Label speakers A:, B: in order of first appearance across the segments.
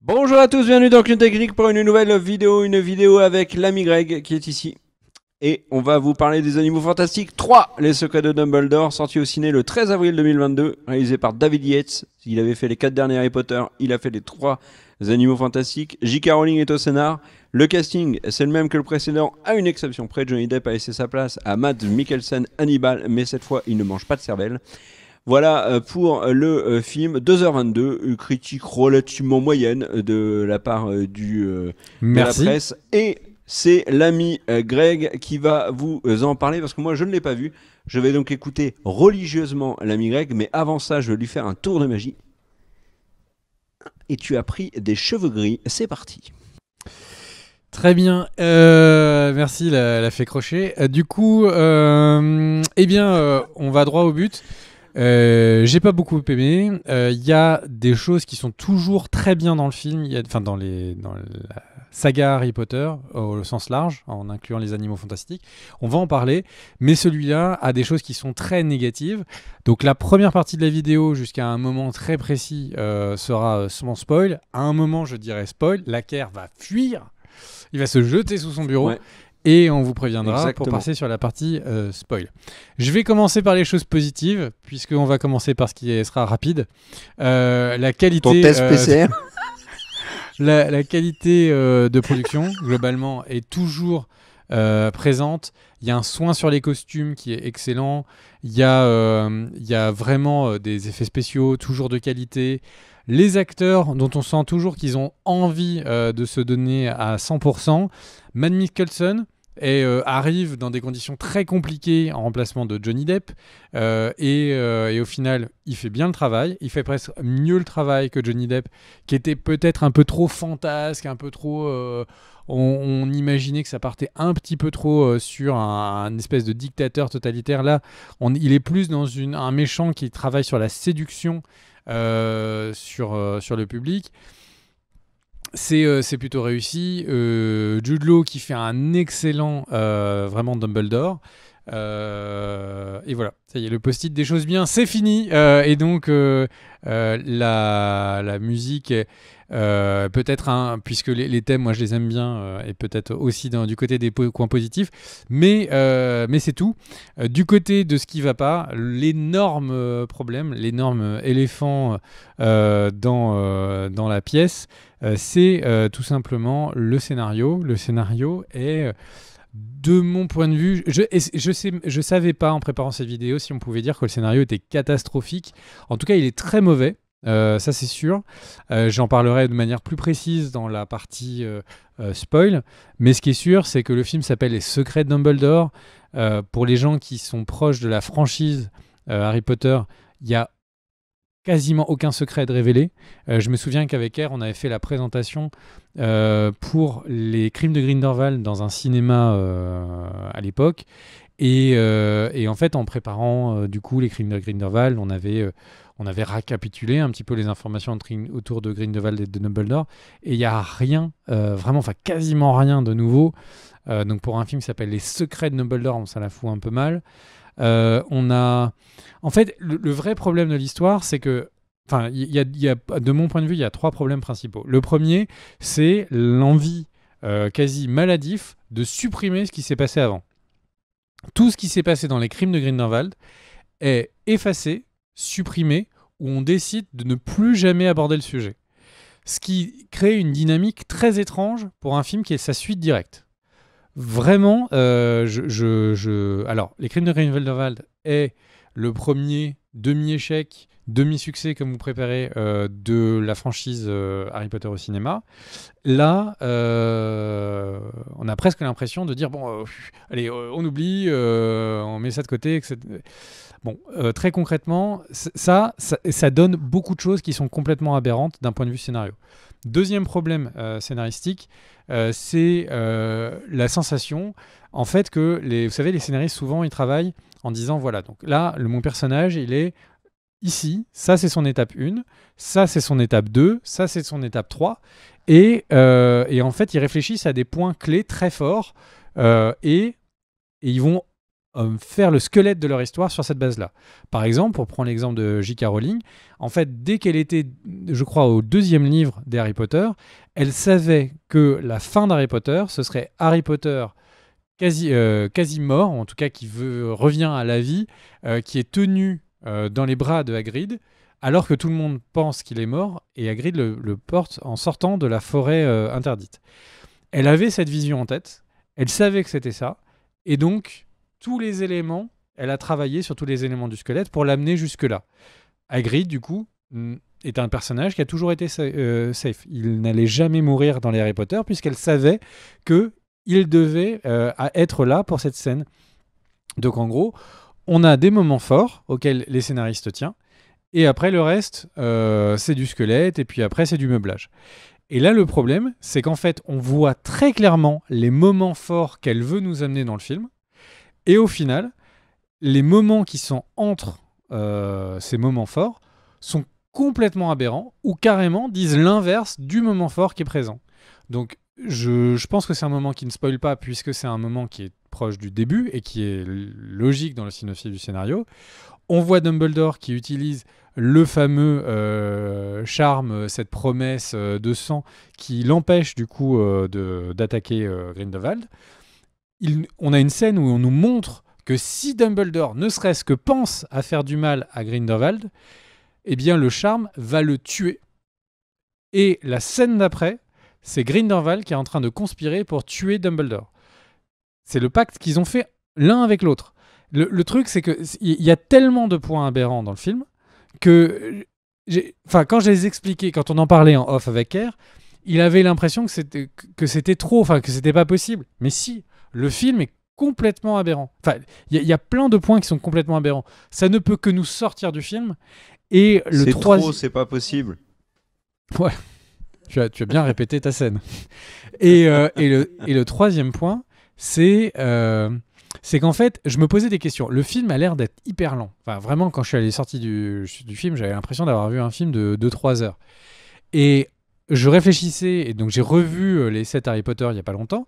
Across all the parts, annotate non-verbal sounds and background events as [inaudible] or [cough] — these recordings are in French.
A: Bonjour à tous, bienvenue dans une Technique pour une nouvelle vidéo, une vidéo avec l'ami Greg qui est ici. Et on va vous parler des animaux fantastiques 3, Les secrets de Dumbledore, sorti au ciné le 13 avril 2022, réalisé par David Yates. Il avait fait les 4 derniers Harry Potter, il a fait les 3 animaux fantastiques. J.K. Rowling est au scénar. Le casting, c'est le même que le précédent, à une exception près. Johnny Depp a laissé sa place à Matt Mikkelsen, Hannibal, mais cette fois, il ne mange pas de cervelle. Voilà euh, pour euh, le euh, film 2h22, critique relativement moyenne de la part du, de la presse. Et c'est l'ami Greg qui va vous en parler parce que moi je ne l'ai pas vu. Je vais donc écouter religieusement l'ami Greg, mais avant ça, je vais lui faire un tour de magie. Et tu as pris des cheveux gris, c'est parti. Très bien, merci,
B: la, fait crocher. Du coup, eh bien, on va droit au but. Euh, j'ai pas beaucoup aimé. Il euh, y a des choses qui sont toujours très bien dans le film, enfin dans, les, dans la saga Harry Potter au sens large, en incluant les animaux fantastiques. On va en parler, mais celui-là a des choses qui sont très négatives. Donc la première partie de la vidéo jusqu'à un moment très précis euh, sera sans spoil. À un moment, je dirais spoil, la Kerr va fuir. Il va se jeter sous son bureau et on vous préviendra pour passer sur la partie euh, spoil. Je vais commencer par les choses positives, puisqu'on va commencer par ce qui sera rapide. Euh, la qualité. Euh, [laughs] la, qualité de production, globalement, est toujours présente. Il y a un soin sur les costumes qui est excellent. Il y a, il y a vraiment des effets spéciaux, toujours de qualité. Les acteurs dont on sent toujours qu'ils ont envie de se donner à 100%. Matt Mickelson, et euh, arrive dans des conditions très compliquées en remplacement de Johnny Depp. Euh, euh, et, au final, il fait bien le travail. Il fait presque mieux le travail que Johnny Depp, qui était peut-être un peu trop fantasque, un peu trop. On, imaginait que ça partait un petit peu trop sur un, espèce de dictateur totalitaire. Là, il est plus dans un méchant qui travaille sur la séduction sur, sur le public. Euh, c'est plutôt réussi. Euh, Jude qui fait un excellent, euh, vraiment Dumbledore. Euh, et voilà, ça y est, le post-it des choses bien, c'est fini. et donc, la, la, musique euh, peut-être un, puisque les, thèmes, moi je les aime bien, euh, et peut-être aussi du côté des points positifs, mais, euh, mais c'est tout. du côté de ce qui ne va pas, l'énorme problème, l'énorme éléphant dans, dans la pièce, c'est tout simplement le scénario. Le scénario est de mon point de vue, je je, sais, je savais pas en préparant cette vidéo si on pouvait dire que le scénario était catastrophique. En tout cas, il est très mauvais. Euh, ça c'est sûr. Euh, j'en parlerai de manière plus précise dans la partie euh, spoil. Mais ce qui est sûr, c'est que le film s'appelle Les Secrets de Dumbledore. pour les gens qui sont proches de la franchise Harry Potter, il y a quasiment aucun secret de révélé. je me souviens qu'avec Air, on avait fait la présentation pour les crimes de Grindelwald dans un cinéma à l'époque. Et, et, en fait, en préparant du coup les crimes de Grindelwald, on avait on avait récapitulé un petit peu les informations autour de Grindelwald et de Dumbledore, et il n'y a rien, euh, vraiment, enfin quasiment rien de nouveau. Euh, donc pour un film qui s'appelle Les Secrets de Dumbledore, ça la fout un peu mal. Euh, on a, en fait, le, vrai problème de l'histoire, c'est que Enfin, il de mon point de vue, il y a trois problèmes principaux. Le premier, c'est l'envie quasi maladif de supprimer ce qui s'est passé avant. Tout ce qui s'est passé dans les crimes de Grindelwald est effacé supprimé où on décide de ne plus jamais aborder le sujet. Ce qui crée une dynamique très étrange pour un film qui est sa suite directe. Vraiment, euh, je, Alors, Les Crimes de Greenwald est le premier demi-échec demi-succès comme vous préparez euh, de la franchise euh, Harry Potter au cinéma, là, euh, on a presque l'impression de dire bon, allez, on oublie, on met ça de côté, etc. Bon, très concrètement, ça, ça, donne beaucoup de choses qui sont complètement aberrantes d'un point de vue scénario. Deuxième problème scénaristique, c'est la sensation, en fait, que les, vous savez, les scénaristes souvent ils travaillent en disant voilà, donc là, le, mon personnage, il est ici, ça c'est son étape 1, ça c'est son étape 2, ça c'est son étape 3. Et, euh, et, en fait, ils réfléchissent à des points clés très forts euh, et, ils vont euh, faire le squelette de leur histoire sur cette base-là. Par exemple, pour prendre l'exemple de J.K. Rowling, en fait, dès qu'elle était, je crois, au deuxième livre des Harry Potter, elle savait que la fin d'Harry Potter, ce serait Harry Potter quasi, quasi mort, en tout cas qui veut, revient à la vie, qui est tenu euh, dans les bras de Hagrid, alors que tout le monde pense qu'il est mort, et Hagrid le, porte en sortant de la forêt euh, interdite. Elle avait cette vision en tête, elle savait que c'était ça, et donc tous les éléments, elle a travaillé sur tous les éléments du squelette pour l'amener jusque-là. Hagrid, du coup, est un personnage qui a toujours été euh, safe. Il n'allait jamais mourir dans les Harry Potter, puisqu'elle savait que il devait être là pour cette scène. Donc en gros, on a des moments forts auxquels les scénaristes tiennent, et après le reste, euh, c'est du squelette, et puis après c'est du meublage. Et là, le problème, c'est qu'en fait, on voit très clairement les moments forts qu'elle veut nous amener dans le film, et au final, les moments qui sont entre euh, ces moments forts sont complètement aberrants, ou carrément disent l'inverse du moment fort qui est présent. Donc, je, je pense que c'est un moment qui ne spoile pas, puisque c'est un moment qui est proche du début et qui est logique dans le synopsis du scénario. On voit Dumbledore qui utilise le fameux euh, charme, euh, cette promesse euh, de sang qui l'empêche du coup euh, d'attaquer Grindelwald. on a une scène où on nous montre que si Dumbledore ne serait-ce que pense à faire du mal à Grindelwald, eh bien le charme va le tuer. Et la scène d'après, c'est Grindelwald qui est en train de conspirer pour tuer Dumbledore. C'est le pacte qu'ils ont fait l'un avec l'autre. Le, truc, c'est que y a tellement de points aberrants dans le film que, euh, enfin, quand je les expliquais, quand on en parlait en off avec Kerr, il avait l'impression que c'était trop, enfin, que c'était pas possible. Mais si, le film est complètement aberrant. Enfin, il y, a plein de points qui sont complètement aberrants. Ça ne peut que nous sortir du film. Et le C'est trop, c'est
A: pas possible. Ouais. Tu as,
B: bien répété ta scène. et euh, le troisième point, euh, c'est qu'en fait, je me posais des questions. Le film a l'air d'être hyper lent. Enfin, vraiment, quand je suis allé sorti du, film, j'avais l'impression d'avoir vu un film de 2-3 heures. Et je réfléchissais, et donc j'ai revu euh, les 7 Harry Potter il n'y a pas longtemps,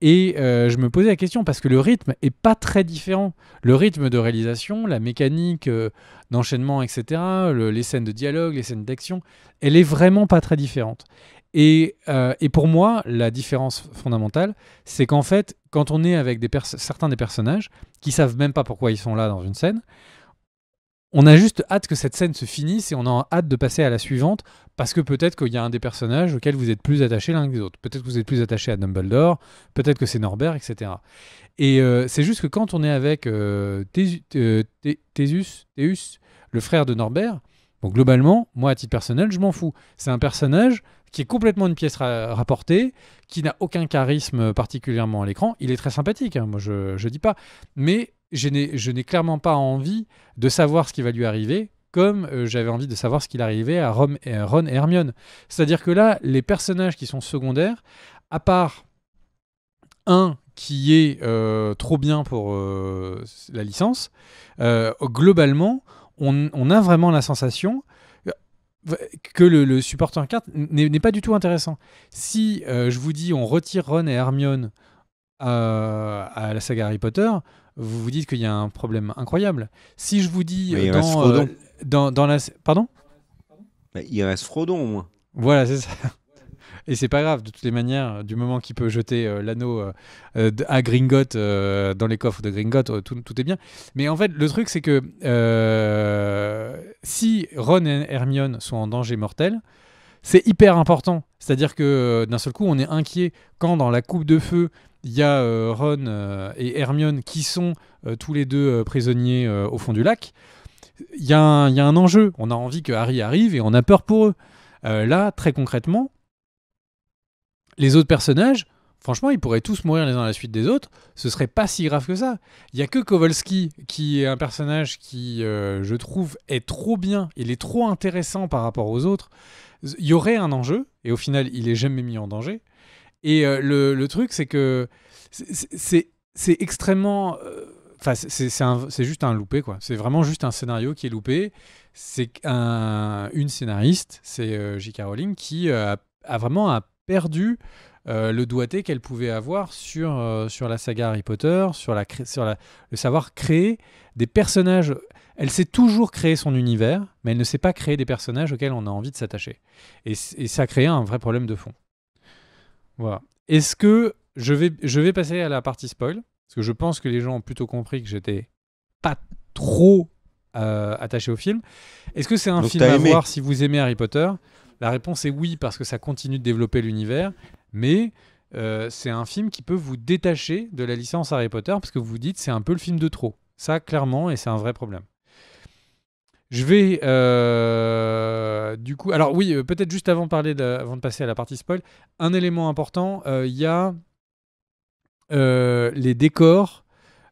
B: et euh, je me posais la question parce que le rythme est pas très différent. Le rythme de réalisation, la mécanique d'enchaînement, etc., les scènes de dialogue, les scènes d'action, elle est vraiment pas très différente. Euh, et, pour moi, la différence fondamentale, c'est qu'en fait, quand on est avec des certains des personnages qui savent même pas pourquoi ils sont là dans une scène, on a juste hâte que cette scène se finisse et on a hâte de passer à la suivante parce que peut-être qu'il y a un des personnages auquel vous êtes plus attaché l'un que les autres. Peut-être que vous êtes plus attaché à Dumbledore, peut-être que c'est Norbert, etc. Et euh, c'est juste que quand on est avec euh, Thésus, le frère de Norbert, donc globalement, moi à titre personnel, je m'en fous. C'est un personnage, qui est complètement une pièce rapportée, qui n'a aucun charisme particulièrement à l'écran. Il est très sympathique, hein, moi je ne dis pas, mais je n'ai clairement pas envie de savoir ce qui va lui arriver, comme euh, j'avais envie de savoir ce qu'il arrivait à euh, Ron et, Hermione. C'est-à-dire que là, les personnages qui sont secondaires, à part un qui est euh, trop bien pour la licence, globalement, on, a vraiment la sensation que le, le support carte n'est pas du tout intéressant. Si euh, je vous dis on retire Ron et Hermione euh, à la saga Harry Potter, vous vous dites qu'il y a un problème incroyable. Si je vous dis euh, dans, la... Pardon
A: Il reste Frodon au moins.
B: Voilà, c'est ça. Et c'est pas grave, de toutes les manières, euh, du moment qu'il peut jeter euh, l'anneau euh, à Gringot dans les coffres de Gringot, tout, est bien. Mais en fait, le truc, c'est que si Ron et Hermione sont en danger mortel, c'est hyper important. C'est-à-dire que d'un seul coup, on est inquiet quand dans la coupe de feu, il y a Ron et Hermione qui sont tous les deux prisonniers au fond du lac. Il y, a un enjeu. On a envie que Harry arrive et on a peur pour eux. là, très concrètement, les autres personnages, franchement, ils pourraient tous mourir les uns à la suite des autres, ce serait pas si grave que ça. Il y a que Kowalski qui est un personnage qui, euh, je trouve, est trop bien, il est trop intéressant par rapport aux autres. Il y aurait un enjeu, et au final, il est jamais mis en danger. Et euh, le, truc, c'est que c'est extrêmement. Euh, enfin, c'est juste un loupé, quoi. C'est vraiment juste un scénario qui est loupé. C'est un, une scénariste, c'est J.K. Rowling, qui a, a vraiment un perdu euh, le doigté qu'elle pouvait avoir sur, euh, sur la saga Harry Potter, sur, la, sur le savoir créer des personnages. Elle sait toujours créer son univers, mais elle ne sait pas créer des personnages auxquels on a envie de s'attacher. Et, et, ça crée un vrai problème de fond. Voilà. Est-ce que je vais, je vais passer à la partie spoil Parce que je pense que les gens ont plutôt compris que j'étais pas trop euh, attaché au film. Est-ce que c'est un film à voir si vous aimez Harry Potter la réponse est oui, parce que ça continue de développer l'univers, mais euh, c'est un film qui peut vous détacher de la licence Harry Potter, parce que vous vous dites c'est un peu le film de trop. Ça, clairement, et c'est un vrai problème. Je vais euh, du coup. Alors oui, euh, peut-être juste avant de parler, avant de passer à la partie spoil, un élément important. Il y a les décors,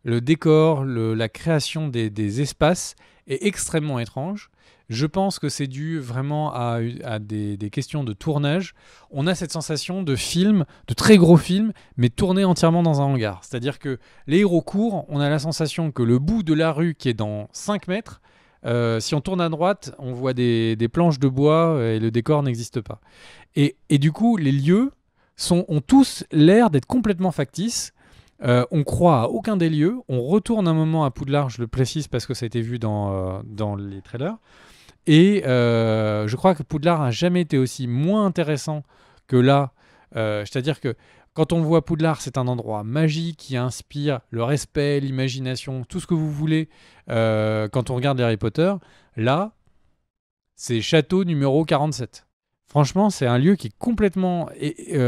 B: le décor, la création des, espaces est extrêmement étrange. Je pense que c'est dû vraiment à, des, questions de tournage. On a cette sensation de film, de très gros film, mais tourné entièrement dans un hangar. C'est-à-dire que les héros courent, on a la sensation que le bout de la rue qui est dans 5 mètres, euh, si on tourne à droite, on voit des, planches de bois et le décor n'existe pas. Et, du coup, les lieux sont, ont tous l'air d'être complètement factices. Euh, on croit à aucun des lieux. On retourne un moment à Poudlard, je le précise parce que ça a été vu dans, euh, dans les trailers. Et euh, je crois que Poudlard n'a jamais été aussi moins intéressant que là. Euh, c'est-à-dire que quand on voit Poudlard, c'est un endroit magique qui inspire le respect, l'imagination, tout ce que vous voulez euh, quand on regarde Harry Potter. Là, c'est château numéro 47. Franchement, c'est un lieu qui est complètement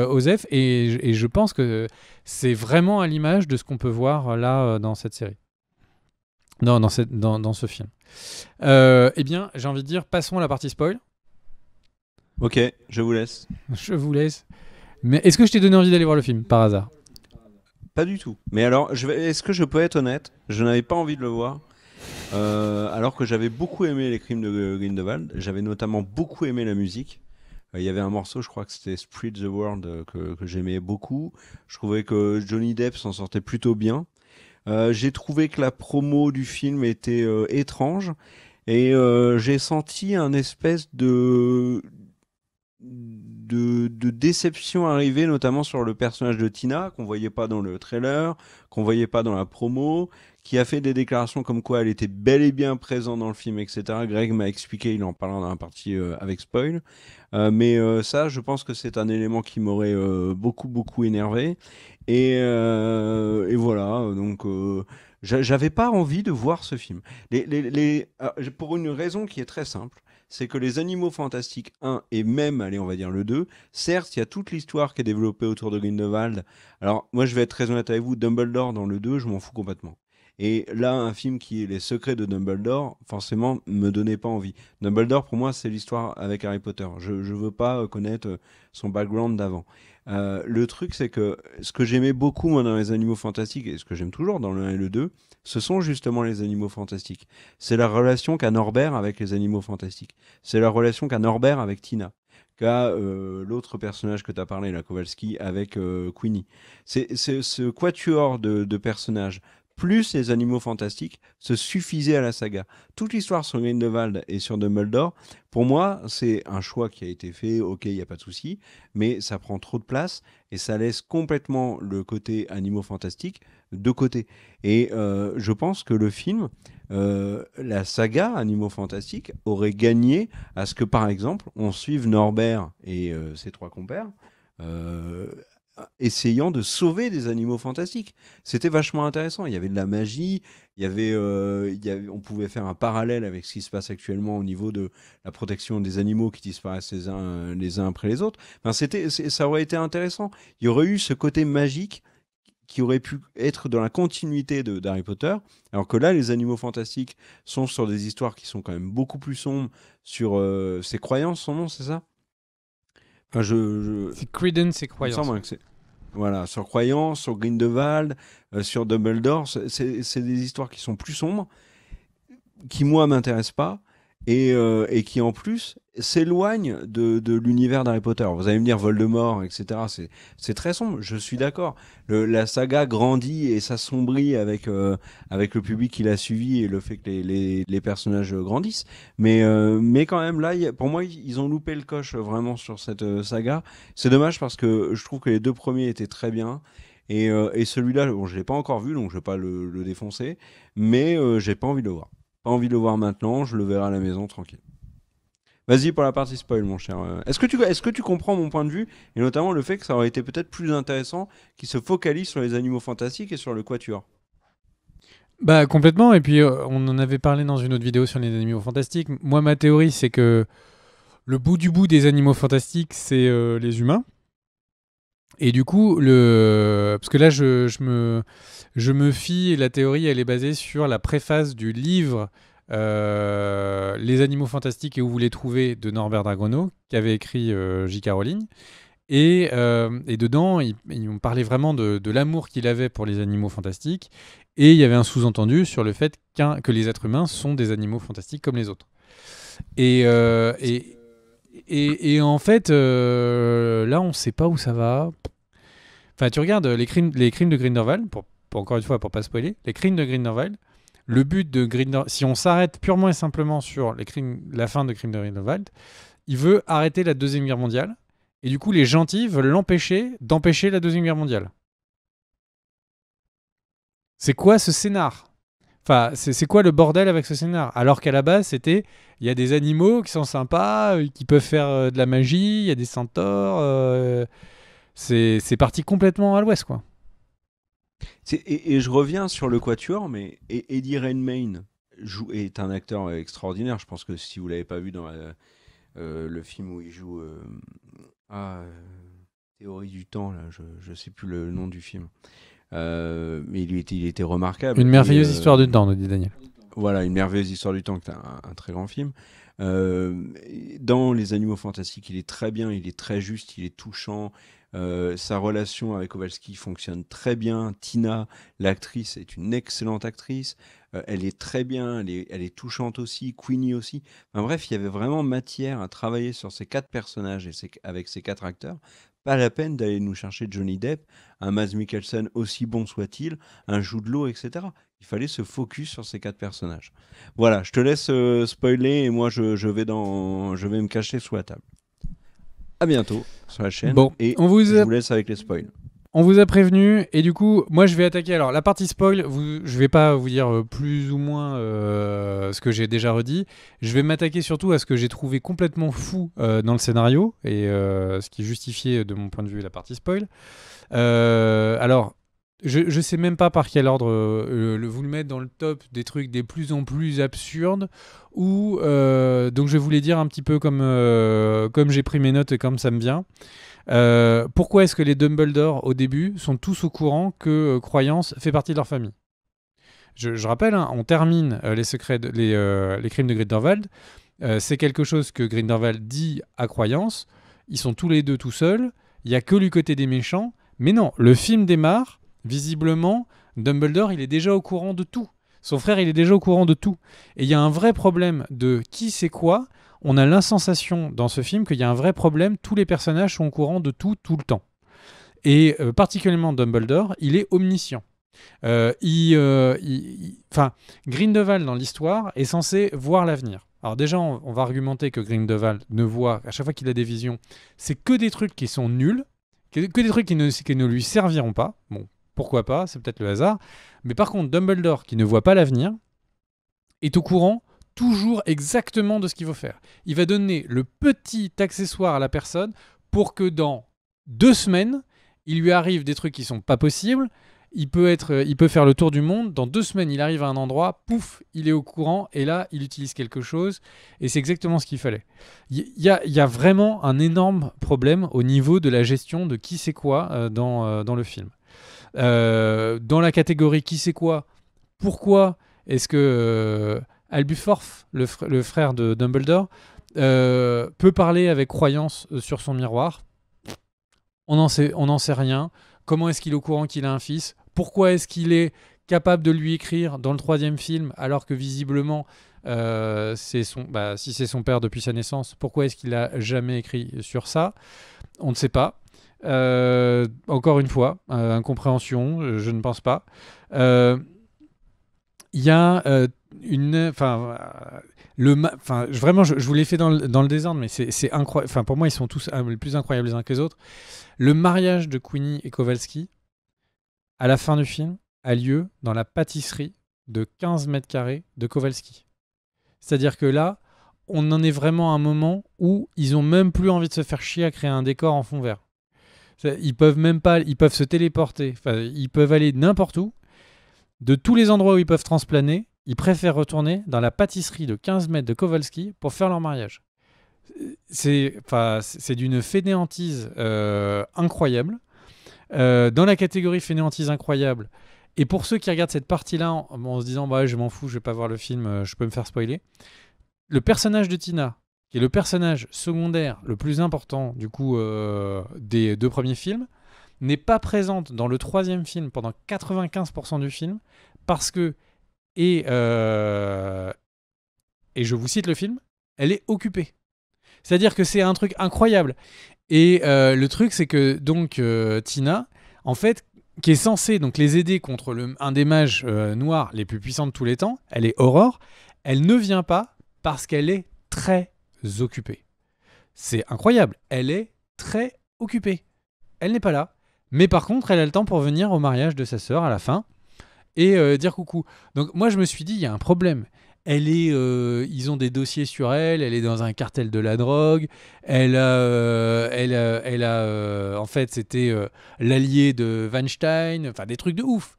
B: osef et, je pense que c'est vraiment à l'image de ce qu'on peut voir là dans cette série. Non, dans ce film. Euh, eh bien, j'ai envie de dire, passons à la partie spoil.
A: Ok, je vous laisse.
B: Je vous laisse. Mais est-ce que je t'ai donné envie d'aller voir le film par hasard Pas du tout. Mais
A: alors, est-ce que je peux être honnête Je n'avais pas envie de le voir. Euh, alors que j'avais beaucoup aimé les crimes de Grindelwald, j'avais notamment beaucoup aimé la musique. Euh, il y avait un morceau, je crois que c'était Spread the World, euh, que j'aimais beaucoup. Je trouvais que Johnny Depp s'en sortait plutôt bien. Euh, j'ai trouvé que la promo du film était euh, étrange et euh, j'ai senti un espèce de de, déception déceptions notamment sur le personnage de Tina, qu'on voyait pas dans le trailer, qu'on voyait pas dans la promo, qui a fait des déclarations comme quoi elle était bel et bien présente dans le film, etc. Greg m'a expliqué, il en parlant dans la partie euh, avec spoil. Euh, mais euh, ça, je pense que c'est un élément qui m'aurait beaucoup, beaucoup énervé. Et, voilà, donc j'avais pas envie de voir ce film. pour une raison qui est très simple, c'est que les Animaux Fantastiques 1 et même, allez, on va dire le 2, certes, il y a toute l'histoire qui est développée autour de Grindelwald. Alors, moi, je vais être très honnête avec vous, Dumbledore dans le 2, je m'en fous complètement. Et là, un film qui est Les Secrets de Dumbledore, forcément, me donnait pas envie. Dumbledore, pour moi, c'est l'histoire avec Harry Potter. Je, ne veux pas euh, connaître euh, son background d'avant. Euh, le truc, c'est que ce que j'aimais beaucoup moi, dans les animaux fantastiques, et ce que j'aime toujours dans le 1 et le 2, ce sont justement les animaux fantastiques. C'est la relation qu'a Norbert avec les animaux fantastiques. C'est la relation qu'a Norbert avec Tina Qu'a l'autre personnage que tu as parlé, la Kowalski, avec Queenie. C'est ce quatuor de, de personnages plus les animaux fantastiques, se suffisaient à la saga. Toute l'histoire sur Grindelwald et sur Dumbledore, pour moi, c'est un choix qui a été fait, ok, il n'y a pas de souci, mais ça prend trop de place et ça laisse complètement le côté animaux fantastiques de côté. Et euh, je pense que le film, euh, la saga Animaux fantastiques, aurait gagné à ce que, par exemple, on suive Norbert et euh, ses trois compères essayant de sauver des animaux fantastiques. C'était vachement intéressant. Il y avait de la magie, euh, il y avait, on pouvait faire un parallèle avec ce qui se passe actuellement au niveau de la protection des animaux qui disparaissent les uns, après les autres. Enfin, c'était, ça aurait été intéressant. Il y aurait eu ce côté magique qui aurait pu être dans la continuité de d'Harry Potter, alors que là, les animaux fantastiques sont sur des histoires qui sont quand même beaucoup plus sombres, sur euh, ses croyances, son nom, c'est ça je, C'est Credence et Croyance. Voilà, sur Croyance, sur Grindelwald, euh, sur Dumbledore, c'est des histoires qui sont plus sombres, qui moi m'intéressent pas. Euh, et, qui en plus s'éloigne de, l'univers d'Harry Potter. Vous allez me dire Voldemort, etc. C'est très sombre, je suis d'accord. La saga grandit et s'assombrit euh, avec, le public qui l'a suivi et le fait que les, personnages grandissent. Euh, mais, quand même, là, pour moi, ils ont loupé le coche vraiment sur cette saga. C'est dommage parce que je trouve que les deux premiers étaient très bien. Et, celui-là, je ne l'ai pas encore vu, donc je ne vais pas le, le défoncer, mais j'ai pas envie de le voir. Pas envie de le voir maintenant, je le verrai à la maison tranquille. Vas-y pour la partie spoil, mon cher. Euh. Est-ce que, tu, est que tu comprends mon point de vue Et notamment le fait que ça aurait été peut-être plus intéressant qu'il se focalise sur les animaux fantastiques et sur le quatuor.
B: Bah complètement. Et puis euh, on en avait parlé dans une autre vidéo sur les animaux fantastiques. Moi, ma théorie, c'est que le bout du bout des animaux fantastiques, c'est euh, les humains. Et du coup, le... parce que là, je, me, je me fie, la théorie, elle est basée sur la préface du livre euh, Les animaux fantastiques et où vous les trouvez de Norbert Dragono, qu'avait écrit euh, J. Caroline. Euh, et, dedans, ils, ont parlé vraiment de, l'amour qu'il avait pour les animaux fantastiques. Et il y avait un sous-entendu sur le fait que les êtres humains sont des animaux fantastiques comme les autres. Et, et et, en fait, euh, là, on ne sait pas où ça va. Enfin, tu regardes euh, les crimes, les crimes de Grindelwald, pour, encore une fois, pour pas spoiler, les crimes de Grindelwald. Le but de Grindelwald, si on s'arrête purement et simplement sur les crimes, la fin de Crimes de Grindelwald, il veut arrêter la Deuxième Guerre mondiale. Et du coup, les gentils veulent l'empêcher d'empêcher la Deuxième Guerre mondiale. C'est quoi ce scénar Enfin, c'est quoi le bordel avec ce scénar Alors qu'à la base, c'était il y a des animaux qui sont sympas, euh, qui peuvent faire euh, de la magie, il y a des centaures. Euh, c'est parti complètement à l'ouest, quoi.
A: Et, je reviens sur le Quatuor, mais e-, Eddie Redmayne joue, est un acteur extraordinaire. Je pense que si vous l'avez pas vu dans le film où il joue à ah, Théorie du temps, là, je ne sais plus le nom du film. Euh, mais il était remarquable. Une merveilleuse euh, histoire
B: du temps, dit Daniel.
A: Voilà, une merveilleuse histoire du temps, que un, très grand film. Euh, dans Les Animaux Fantastiques, il est très bien, il est très juste, il est touchant. sa relation avec Kowalski fonctionne très bien. Tina, l'actrice, est une excellente actrice. elle est très bien, elle est, touchante aussi. Queenie aussi. bref, il y avait vraiment matière à travailler sur ces quatre personnages et avec ces quatre acteurs pas la peine d'aller nous chercher Johnny Depp, un Maz Mikkelsen aussi bon soit-il, un de l'eau, etc. Il fallait se focus sur ces quatre personnages. Voilà, je te laisse euh, spoiler et moi je, vais dans, je vais me cacher sous la table. À bientôt sur la chaîne. Bon, et on vous, vous laisse avec les spoils
B: on vous a prévenu et du coup, moi je vais attaquer. Alors la partie spoil, vous, je vais pas vous dire euh, plus ou moins euh, ce que j'ai déjà redit. Je vais m'attaquer surtout à ce que j'ai trouvé complètement fou euh, dans le scénario et ce qui justifiait de mon point de vue la partie spoil. alors, je, ne sais même pas par quel ordre le, vous le mettre dans le top des trucs des plus en plus absurdes. Ou donc je vais vous les dire un petit peu comme, comme j'ai pris mes notes et comme ça me vient. Euh, pourquoi est-ce que les Dumbledore, au début, sont tous au courant que euh, Croyance fait partie de leur famille je, rappelle, hein, on termine euh, les, secrets les, crimes de Grindelwald. c'est quelque chose que Grindelwald dit à Croyance. Ils sont tous les deux tout seuls. Il n'y a que lui côté des méchants. Mais non, le film démarre. Visiblement, Dumbledore, il est déjà au courant de tout. Son frère, il est déjà au courant de tout. Et il y a un vrai problème de qui c'est quoi on a l'insensation dans ce film qu'il y a un vrai problème, tous les personnages sont au courant de tout, tout le temps. Et euh, particulièrement Dumbledore, il est omniscient. Euh, il, euh, Grindelwald dans l'histoire est censé voir l'avenir. Alors déjà, on, va argumenter que Grindelwald ne voit, à chaque fois qu'il a des visions, c'est que des trucs qui sont nuls, que, des trucs qui ne lui serviront pas. Bon, pourquoi pas, c'est peut-être le hasard. Mais par contre, Dumbledore, qui ne voit pas l'avenir, est au courant toujours exactement de ce qu'il faut faire. Il va donner le petit accessoire à la personne pour que dans deux semaines, il lui arrive des trucs qui sont pas possibles. Il peut, être, euh, il peut faire le tour du monde. Dans deux semaines, il arrive à un endroit, pouf, il est au courant, et là, il utilise quelque chose, et c'est exactement ce qu'il fallait. Il y, a vraiment un énorme problème au niveau de la gestion de qui c'est quoi euh, euh, dans, le film. dans la catégorie qui c'est quoi, pourquoi est-ce que Albuforf, le, frère de Dumbledore, euh, peut parler avec croyance euh, sur son miroir. On n'en sait, sait rien. Comment est-ce qu'il est au courant qu'il a un fils Pourquoi est-ce qu'il est capable de lui écrire dans le troisième film alors que visiblement, euh, son, bah, si c'est son père depuis sa naissance, pourquoi est-ce qu'il a jamais écrit sur ça On ne sait pas. encore une fois, incompréhension, je ne pense pas il y a euh, une. Enfin, euh, le enfin, vraiment, je, vous l'ai fait dans le, dans le désordre, mais c'est incroyable. Enfin, pour moi, ils sont tous euh, les plus incroyables les uns que les autres. Le mariage de Queenie et Kowalski, à la fin du film, a lieu dans la pâtisserie de 15 mètres carrés de Kowalski. C'est-à-dire que là, on en est vraiment à un moment où ils ont même plus envie de se faire chier à créer un décor en fond vert. Ils peuvent même pas, ils peuvent se téléporter, enfin, ils peuvent aller n'importe où. De tous les endroits où ils peuvent transplaner, ils préfèrent retourner dans la pâtisserie de 15 mètres de Kowalski pour faire leur mariage. C'est d'une fainéantise euh, incroyable. Euh, dans la catégorie fainéantise incroyable, et pour ceux qui regardent cette partie-là en, se disant bah je m'en fous, je vais pas voir le film, euh, je peux me faire spoiler. Le personnage de Tina, qui est le personnage secondaire le plus important du coup des deux premiers films, n'est pas présente dans le troisième film pendant 95% du film parce que, et, euh, et je vous cite le film, elle est occupée. C'est-à-dire que c'est un truc incroyable. Et euh, le truc, c'est que donc euh, Tina, en fait, qui est censée donc les aider contre le, un des mages noirs les plus puissants de tous les temps, elle est Aurore, elle ne vient pas parce qu'elle est très occupée. C'est incroyable, elle est très occupée. Elle n'est pas là. Mais par contre, elle a le temps pour venir au mariage de sa sœur à la fin et euh, dire coucou. Donc moi, je me suis dit, il y a un problème. Elle est, euh, ils ont des dossiers sur elle. Elle est dans un cartel de la drogue. Elle a, euh, elle, a, en fait, c'était l'allié de Weinstein. Enfin, des trucs de ouf.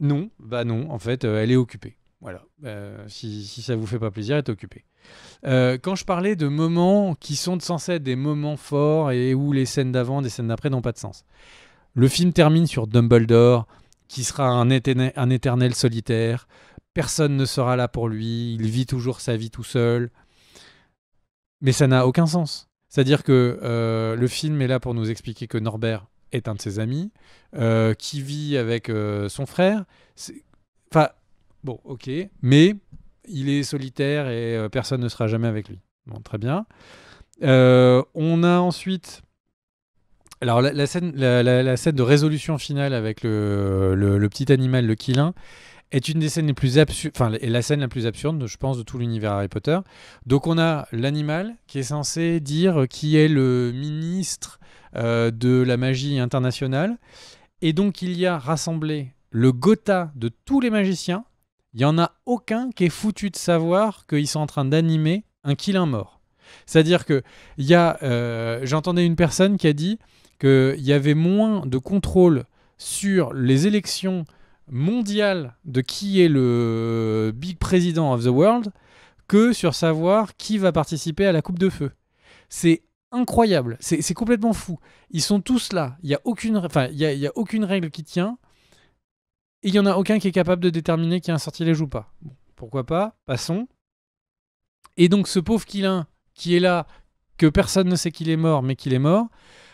B: Non, bah non. En fait, elle est occupée. Voilà. si, si ça vous fait pas plaisir, elle est occupée. quand je parlais de moments qui sont censés être des moments forts et où les scènes d'avant, des scènes d'après n'ont pas de sens. Le film termine sur Dumbledore, qui sera un, éternel, solitaire. Personne ne sera là pour lui. Il vit toujours sa vie tout seul. Mais ça n'a aucun sens. C'est-à-dire que euh, le film est là pour nous expliquer que Norbert est un de ses amis, euh, qui vit avec euh, son frère. Enfin, bon, ok, mais il est solitaire et personne ne sera jamais avec lui. Bon, très bien. on a ensuite alors la, scène, la, scène de résolution finale avec le, petit animal, le Kilin, est une des scènes les plus absurdes, enfin la scène la plus absurde, je pense, de tout l'univers Harry Potter. Donc on a l'animal qui est censé dire qui est le ministre euh, de la magie internationale, et donc il y a rassemblé le Gotha de tous les magiciens. Il y en a aucun qui est foutu de savoir qu'ils sont en train d'animer un Kilin mort. C'est-à-dire que il euh, j'entendais une personne qui a dit qu'il y avait moins de contrôle sur les élections mondiales de qui est le big président of the world que sur savoir qui va participer à la coupe de feu. C'est incroyable, c'est complètement fou. Ils sont tous là, il n'y a, aucune, y a, aucune règle qui tient, et il n'y en a aucun qui est capable de déterminer qui a un sortilège ou pas. pourquoi pas, passons. Et donc ce pauvre Kilin qui est là, que personne ne sait qu'il est mort, mais qu'il est mort,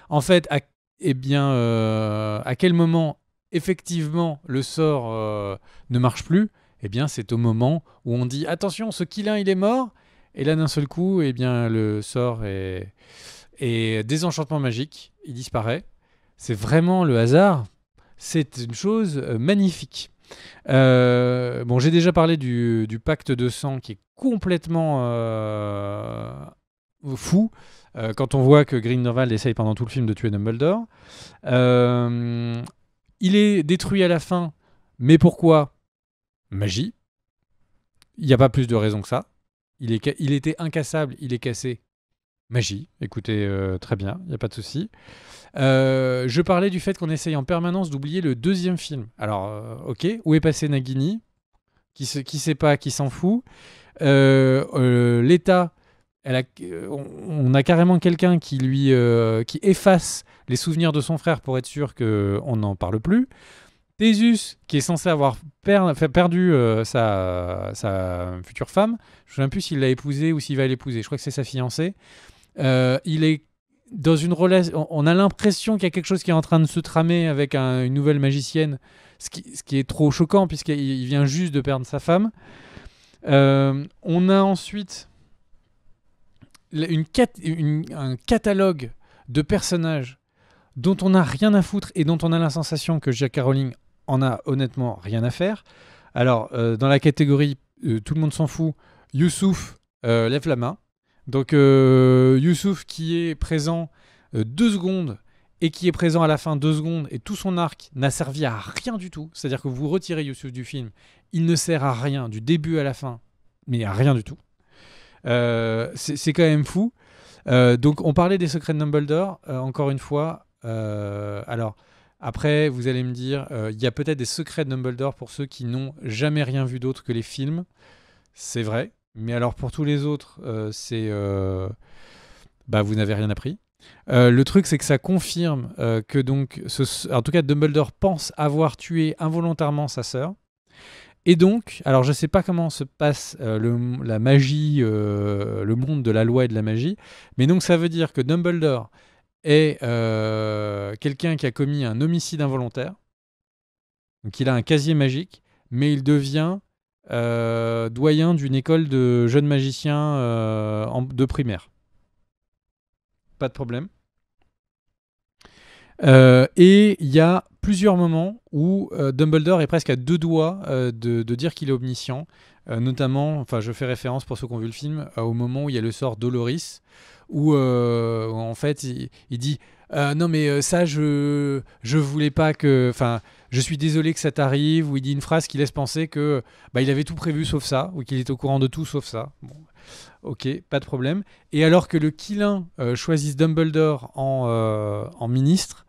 B: en fait, à, eh bien, euh, à quel moment effectivement le sort euh, ne marche plus Eh bien, c'est au moment où on dit attention, ce Kilin il est mort. Et là, d'un seul coup, eh bien, le sort est, désenchantement magique. Il disparaît. C'est vraiment le hasard. C'est une chose euh, magnifique. bon, j'ai déjà parlé du, pacte de sang qui est complètement fou. Euh, quand on voit que Green Grindelwald essaye pendant tout le film de tuer Dumbledore, euh, il est détruit à la fin, mais pourquoi Magie. Il n'y a pas plus de raison que ça. Il, est, il était incassable, il est cassé. Magie, écoutez, euh, très bien, il n'y a pas de souci. je parlais du fait qu'on essaye en permanence d'oublier le deuxième film. Alors, ok, où est passé Nagini Qui qui sait pas, qui s'en fout L'État on, a carrément quelqu'un qui lui euh, qui efface les souvenirs de son frère pour être sûr qu'on n'en parle plus. Thésus, qui est censé avoir perdu euh, sa, future femme, je ne sais plus s'il l'a épousée ou s'il va l'épouser, je crois que c'est sa fiancée, euh, il est dans une relation, on a l'impression qu'il y a quelque chose qui est en train de se tramer avec une nouvelle magicienne, ce qui est trop choquant puisqu'il vient juste de perdre sa femme. on a ensuite une, un catalogue de personnages dont on n'a rien à foutre et dont on a la sensation que jacques caroline en a honnêtement rien à faire. Alors, euh, dans la catégorie euh, Tout le monde s'en fout, Youssouf euh, lève la main. Donc, Youssouf qui est présent deux secondes et qui est présent à la fin deux secondes et tout son arc n'a servi à rien du tout. C'est-à-dire que vous retirez Youssouf du film, il ne sert à rien du début à la fin, mais à rien du tout. Euh, c'est quand même fou. Euh, donc, on parlait des secrets de Dumbledore, euh, encore une fois. alors, après, vous allez me dire, il y a peut-être des secrets de Dumbledore pour ceux qui n'ont jamais rien vu d'autre que les films. C'est vrai. Mais alors, pour tous les autres, c'est. bah, vous n'avez rien appris. le truc, c'est que ça confirme que donc, ce, en tout cas, Dumbledore pense avoir tué involontairement sa sœur. Et donc, alors je ne sais pas comment se passe euh, la magie, euh, le monde de la loi et de la magie, mais donc ça veut dire que Dumbledore est euh, quelqu'un qui a commis un homicide involontaire, donc il a un casier magique, mais il devient doyen d'une école de jeunes magiciens de primaire. Pas de problème. et il y a plusieurs moments où euh, Dumbledore est presque à deux doigts euh, de, dire qu'il est omniscient. Euh, notamment, enfin, je fais référence pour ceux qui ont vu le film, au moment où il y a le sort Doloris, où en fait il, dit Non, mais ça, je, je voulais pas que. Enfin, je suis désolé que ça t'arrive, ou il dit une phrase qui laisse penser que bah, il avait tout prévu sauf ça, ou qu'il est au courant de tout sauf ça. Ok, pas de problème. Et alors que le Killin choisit Dumbledore en ministre,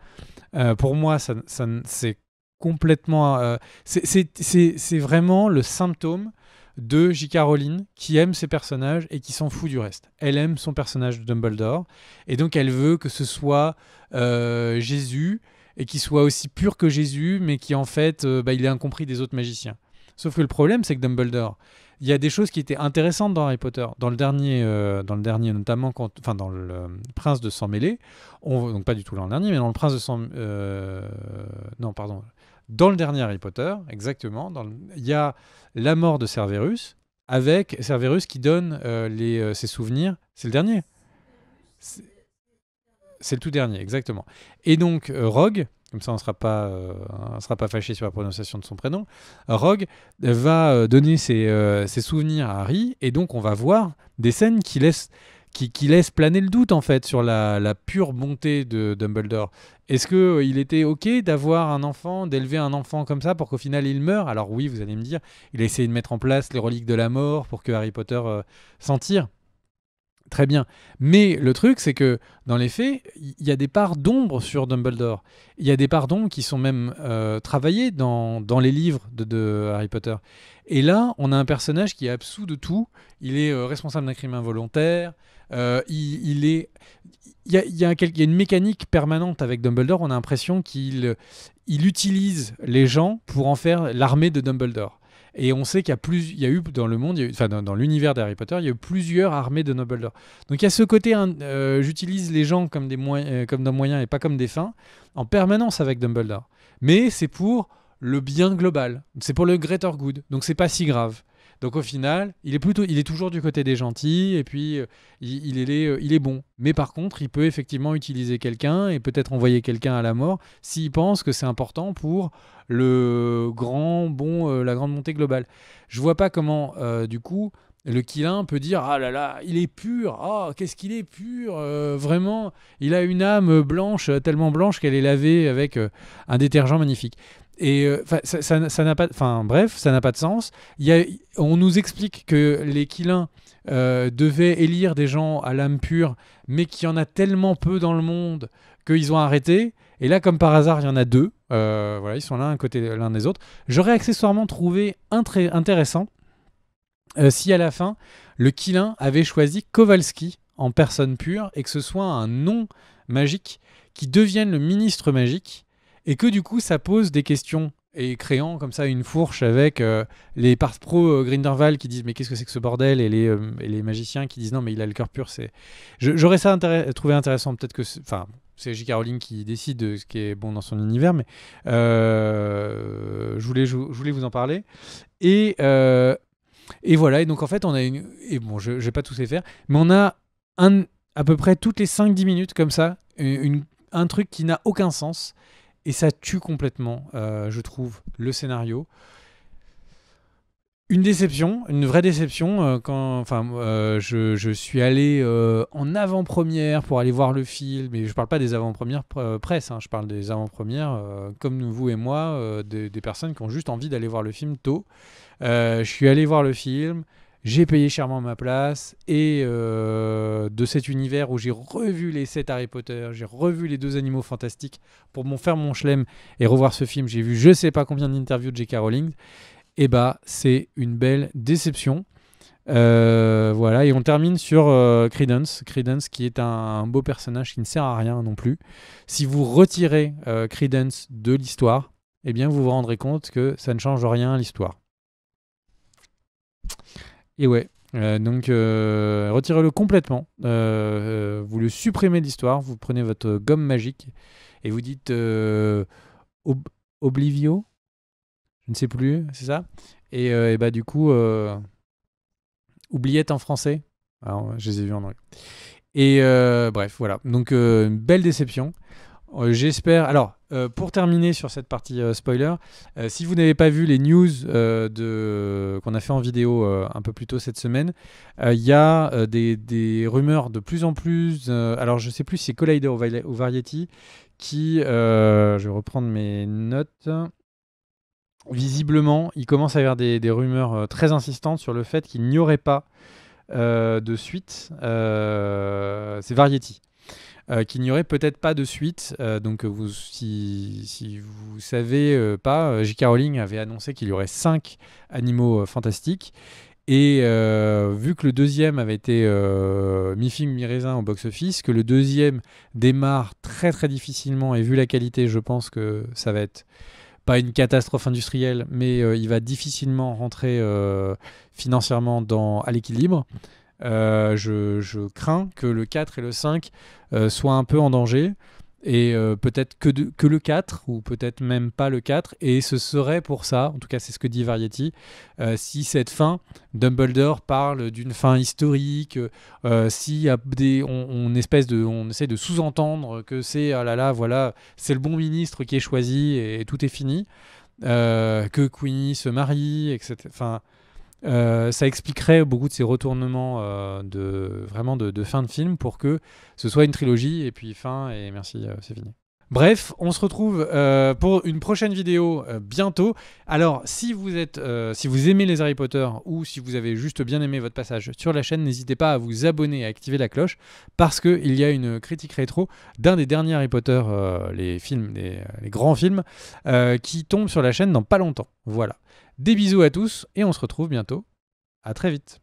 B: euh, pour moi, c'est complètement. Euh, c'est vraiment le symptôme de J. Caroline qui aime ses personnages et qui s'en fout du reste. Elle aime son personnage de Dumbledore et donc elle veut que ce soit euh, Jésus et qu'il soit aussi pur que Jésus, mais qui en fait, bah, il est incompris des autres magiciens. Sauf que le problème, c'est que Dumbledore, il y a des choses qui étaient intéressantes dans Harry Potter. Dans le dernier, euh, dans le dernier notamment, enfin dans le euh, Prince de Sang Mêlé, on, donc pas du tout dans le dernier, mais dans le Prince de Sang, euh, non pardon, dans le dernier Harry Potter, exactement, il y a la mort de Cerverus avec Cerverus qui donne euh, les, ses souvenirs. C'est le dernier. C'est le tout dernier, exactement. Et donc Rogue comme ça on ne sera pas, euh, pas fâché sur la prononciation de son prénom, Rogue va euh, donner euh, ses, souvenirs à Harry, et donc on va voir des scènes qui laissent, qui, qui laissent planer le doute en fait sur la, pure bonté de Dumbledore. Est-ce qu'il il était OK d'avoir un enfant, d'élever un enfant comme ça pour qu'au final il meure Alors oui, vous allez me dire, il a essayé de mettre en place les reliques de la mort pour que Harry Potter s'en tire. Très bien. Mais le truc, c'est que dans les faits, il y a des parts d'ombre sur Dumbledore. Il y a des parts d'ombre qui sont même euh, travaillées dans, les livres de, Harry Potter. Et là, on a un personnage qui est absous de tout. Il est euh, responsable d'un crime involontaire. Euh, il, est. Il y, a, il une mécanique permanente avec Dumbledore. On a l'impression qu'il il utilise les gens pour en faire l'armée de Dumbledore. Et on sait qu'il y a plus, il y a eu dans le monde, enfin dans, l'univers d'Harry Potter, il y a eu plusieurs armées de Dumbledore. Donc il y a ce côté, hein, euh, j'utilise les gens comme des moyens, euh, comme des moyens et pas comme des fins, en permanence avec Dumbledore. Mais c'est pour le bien global, c'est pour le greater good. Donc c'est pas si grave. Donc au final, il est plutôt, il est toujours du côté des gentils et puis euh, il, est, euh, il est bon. Mais par contre, il peut effectivement utiliser quelqu'un et peut-être envoyer quelqu'un à la mort s'il pense que c'est important pour le grand bon, euh, la grande montée globale. Je vois pas comment du coup le Kilin peut dire ah là là il est pur ah, qu'est-ce qu'il est pur vraiment il a une âme blanche tellement blanche qu'elle est lavée avec un détergent magnifique et euh, ça, n'a pas, enfin bref, ça n'a pas de sens. Y a, on nous explique que les Quilins euh, devaient élire des gens à l'âme pure, mais qu'il y en a tellement peu dans le monde qu'ils ont arrêté. Et là, comme par hasard, il y en a deux. Euh, voilà, ils sont là, à côté l'un des autres. J'aurais accessoirement trouvé un très intéressant si à la fin le kilin avait choisi Kowalski en personne pure et que ce soit un nom magique qui devienne le ministre magique et que du coup ça pose des questions et créant comme ça une fourche avec euh, les parts pro euh, Grinderval qui disent mais qu'est-ce que c'est que ce bordel euh, et les, magiciens qui disent non mais il a le cœur pur c'est j'aurais ça trouvé intéressant peut-être que enfin c'est J. Caroline qui décide de ce qui est bon dans son univers mais je voulais je, voulais vous en parler et et voilà et donc en fait on a une et bon je, ne vais pas tous les faire mais on a un à peu près toutes les 5-10 minutes comme ça une, un truc qui n'a aucun sens et ça tue complètement, euh, je trouve, le scénario. Une déception, une vraie déception. Euh, quand, enfin, euh, je, suis allé en avant-première pour aller voir le film, mais je ne parle pas des avant-premières presse, hein, je parle des avant-premières, comme vous et moi, des, personnes qui ont juste envie d'aller voir le film tôt. je suis allé voir le film, j'ai payé chèrement ma place et euh, de cet univers où j'ai revu les 7 Harry Potter, j'ai revu les deux animaux fantastiques pour mon faire mon chelem et revoir ce film, j'ai vu je sais pas combien d'interviews de J.K. Rowling, et eh bah c'est une belle déception. Euh, voilà, et on termine sur euh, Credence. Credence qui est un, beau personnage qui ne sert à rien non plus. Si vous retirez Credence de l'histoire, eh bien vous vous rendrez compte que ça ne change rien à l'histoire. Et ouais. Euh, donc, euh, retirez-le complètement. Euh, vous le supprimez de l'histoire. Vous prenez votre gomme magique et vous dites Oblivio Je ne sais plus, c'est ça et, bah, du coup, oubliette en français. Alors, je les ai vus en anglais. Et bref, voilà. Donc, une belle déception. Euh, j'espère. Alors, euh, pour terminer sur cette partie euh, spoiler, si vous n'avez pas vu les news qu'on a fait en vidéo un peu plus tôt cette semaine, il y a des, rumeurs de plus en plus. alors, je ne sais plus si c'est Collider ou, Variety qui. je vais reprendre mes notes. Visiblement, il commence à y avoir des, des rumeurs très insistantes sur le fait qu'il n'y aurait pas de suite. c'est Variety. Euh, qu'il n'y aurait peut-être pas de suite. Euh, donc, si, vous vous savez euh, pas, J.K. Rowling avait annoncé qu'il y aurait cinq animaux fantastiques. Et vu que le deuxième avait été mi-film, mi-raisin au box-office, que le deuxième démarre très très difficilement, et vu la qualité, je pense que ça va être pas une catastrophe industrielle, mais il va difficilement rentrer financièrement dans, à l'équilibre. Euh, je, crains que le 4 et le 5 euh, soient un peu en danger. Et euh, peut-être que, le 4, ou peut-être même pas le 4. Et ce serait pour ça, en tout cas c'est ce que dit Variety, si cette fin, Dumbledore parle d'une fin historique, si on, essaie de sous-entendre que c'est, ah là là, voilà, c'est le bon ministre qui est choisi et, tout est fini, que Queenie se marie, etc. Enfin, euh, ça expliquerait beaucoup de ces retournements euh, de vraiment de, fin de film pour que ce soit une trilogie et puis fin et merci, euh, c'est fini. Bref, on se retrouve pour une prochaine vidéo bientôt. Alors, si vous êtes, si vous aimez les Harry Potter ou si vous avez juste bien aimé votre passage sur la chaîne, n'hésitez pas à vous abonner et à activer la cloche parce que il y a une critique rétro d'un des derniers Harry Potter, les films, les grands films, qui tombe sur la chaîne dans pas longtemps. Voilà. Des bisous à tous et on se retrouve bientôt. À très vite.